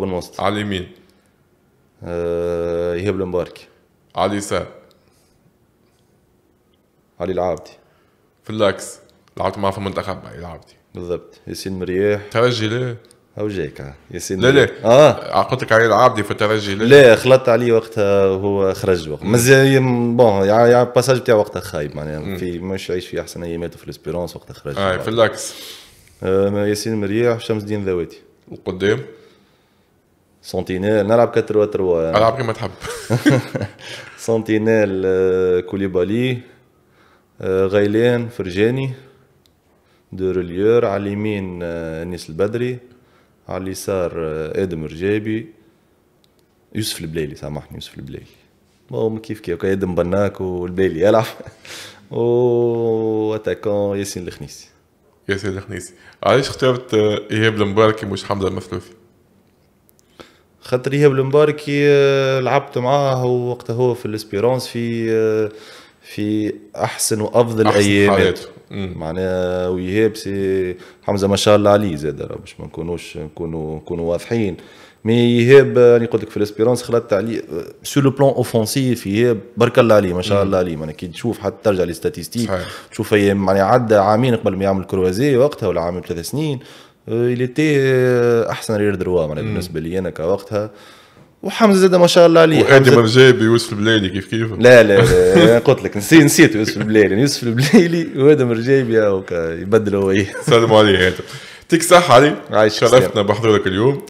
بالوسط على اليمين آه يهب المبارك على اليسار علي العابدي في اللاكس لعبت معاه في المنتخب علي العابدي بالضبط ياسين مرياح ترجي ليه؟ جايك ياسين لا لا اه قلت لك علي العابدي في الترجي لا لا خلطت عليه وقتها هو خرج وقتها مزيان بون يعني الباساج بتاعه وقتها خايب معناها في مش عايش في احسن ايامات في الاسبيرونس وقتها خرج اي في اللاكس آه ياسين مرياح شمس الدين ذواتي وقدام سنتينيل نلعب 4 3 العب كما تحب سنتينيل كوليبالي غيلان فرجاني دو روليور على اليمين انيس آه، البدري على اليسار ادم رجابي يوسف البلايلي سامحني يوسف البلايلي ما كيف كيف ادم بناك والبالي يلعب و اتاكون ياسين الخنيسي ياسين الخنيسي علاش اخترت آه، ايهاب المباركي مش حمزه المثلوثي خاطر ايهاب المباركي لعبت معاه وقتها هو في الاسبيرونس في في احسن وافضل أحسن ايام معناها ويهاب سي حمزه ما شاء الله عليه زاد باش ما نكونوش نكونوا نكونوا واضحين مي ايهاب راني قلت لك في الاسبيرونس خلطت عليه سو لو بلون اوفونسيف ايهاب بارك الله عليه ما شاء الله عليه معناها كي تشوف حتى ترجع لي ستاتيستيك تشوف معناها عدى عامين قبل ما يعمل كروازي وقتها ولا عامين ثلاث سنين آه، اللي تي آه، احسن رير دروا معناها بالنسبه لي انا كوقتها وحمزه زاد ما شاء الله عليه وحاتم الجابي ويوسف البلايلي كيف كيف لا لا, لا قلت لك نسيت نسيت يوسف البلايلي يوسف البلايلي وهذا الجابي يبدلوا هو إيه. سلموا عليه هاتم يعطيك صحة علي عايش شرفتنا بحضورك اليوم